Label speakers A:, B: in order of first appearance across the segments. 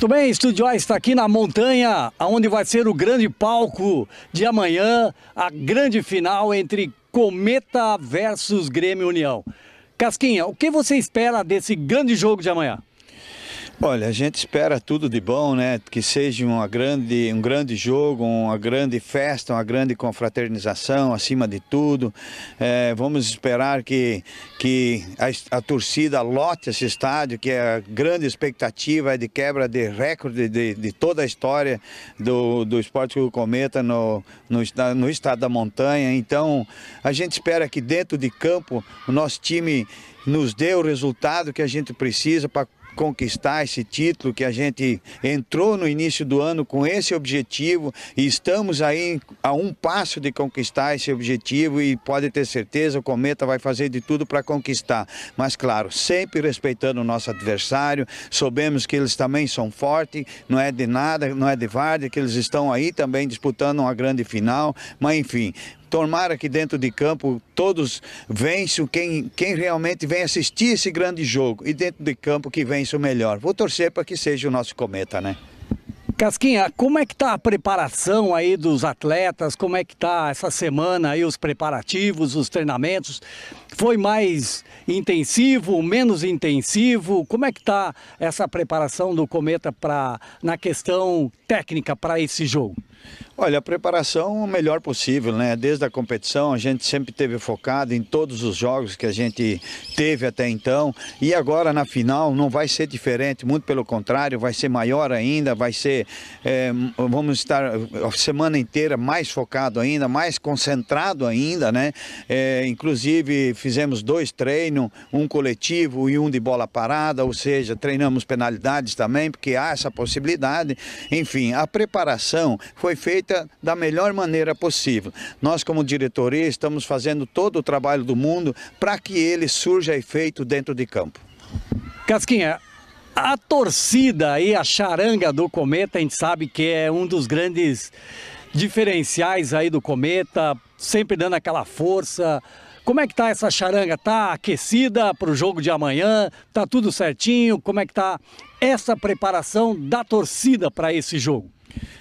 A: Muito bem, Estúdio A está aqui na montanha, onde vai ser o grande palco de amanhã, a grande final entre Cometa versus Grêmio União. Casquinha, o que você espera desse grande jogo de amanhã? Olha, a gente
B: espera tudo de bom, né? Que seja uma grande, um grande jogo, uma grande festa, uma grande confraternização, acima de tudo. É, vamos esperar que, que a, a, torcida lote esse estádio, que é a grande expectativa é de quebra de recorde de, de toda a história do, do Esporte Clube Cometa no, no, no estado da montanha. Então, a gente espera que dentro de campo o nosso time nos dê o resultado que a gente precisa para conquistar esse título que a gente entrou no início do ano com esse objetivo e estamos aí a um passo de conquistar esse objetivo e pode ter certeza o Cometa vai fazer de tudo para conquistar. Mas claro, sempre respeitando o nosso adversário, soubemos que eles também são fortes, não é de nada, não é de várzea, que eles estão aí também disputando uma grande final, mas enfim, Tomara que dentro de campo todos vençam quem, quem realmente vem assistir esse grande jogo. E dentro de campo que vença o melhor. Vou torcer para que seja
A: o nosso cometa, né? Casquinha, como é que está a preparação aí dos atletas? Como é que está essa semana aí os preparativos, os treinamentos? Foi mais intensivo, menos intensivo? Como é que está essa preparação do Cometa para na questão técnica para esse jogo? Olha, a preparação
B: o melhor possível, né? Desde a competição a gente sempre teve focado em todos os jogos que a gente teve até então e agora na final não vai ser diferente, muito pelo contrário, vai ser maior ainda, vai ser é, vamos estar a semana inteira mais focado ainda, mais concentrado ainda, né? É, inclusive fizemos dois treinos, um coletivo e um de bola parada, ou seja, treinamos penalidades também, porque há essa possibilidade. Enfim, a preparação foi feita da melhor maneira possível. Nós, como diretoria, estamos fazendo todo o trabalho do mundo para que ele
A: surja efeito dentro de campo. Casquinha, a torcida e a charanga do Cometa, a gente sabe que é um dos grandes diferenciais aí do Cometa, sempre dando aquela força. Como é que tá essa charanga? Tá aquecida para o jogo de amanhã? Tá tudo certinho? Como é que tá essa preparação da torcida para esse jogo?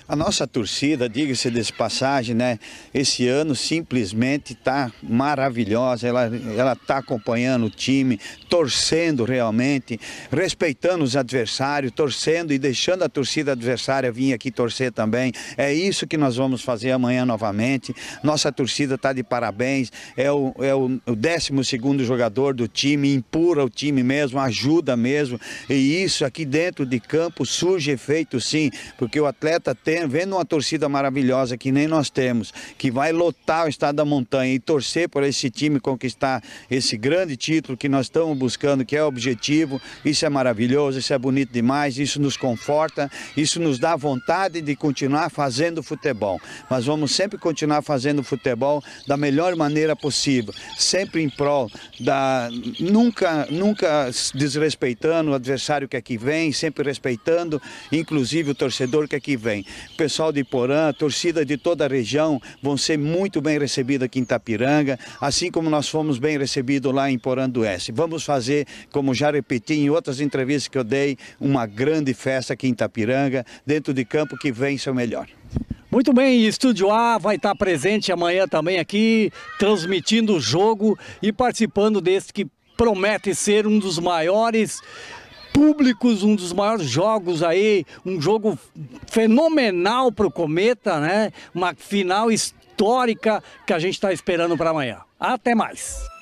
A: A nossa torcida, diga-se de passagem,
B: né? Esse ano simplesmente está maravilhosa. Ela ela está acompanhando o time, torcendo realmente, respeitando os adversários, torcendo e deixando a torcida adversária vir aqui torcer também. É isso que nós vamos fazer amanhã novamente. Nossa torcida está de parabéns. É o é o, o 12 segundo jogador do time, impura o time mesmo, ajuda mesmo. E isso aqui dentro de campo surge efeito sim, porque o atleta tem vendo uma torcida maravilhosa que nem nós temos, que vai lotar o estado da montanha e torcer por esse time conquistar esse grande título que nós estamos buscando, que é o objetivo, isso é maravilhoso, isso é bonito demais, isso nos conforta, isso nos dá vontade de continuar fazendo futebol. Mas vamos sempre continuar fazendo futebol da melhor maneira possível, sempre em prol da. nunca, nunca desrespeitando o adversário que aqui é vem, sempre respeitando, inclusive o torcedor que aqui é vem pessoal de Porã, torcida de toda a região vão ser muito bem recebida aqui em Itapiranga, assim como nós fomos bem recebidos lá em Porã do Oeste. Vamos fazer, como já repeti em outras entrevistas que eu dei, uma grande festa aqui em Itapiranga, dentro de campo que vem seu melhor.
A: Muito bem, Estúdio A vai estar presente amanhã também aqui, transmitindo o jogo e participando deste que promete ser um dos maiores públicos, um dos maiores jogos aí, um jogo fenomenal para o Cometa, né? Uma final histórica que a gente está esperando para amanhã. Até mais!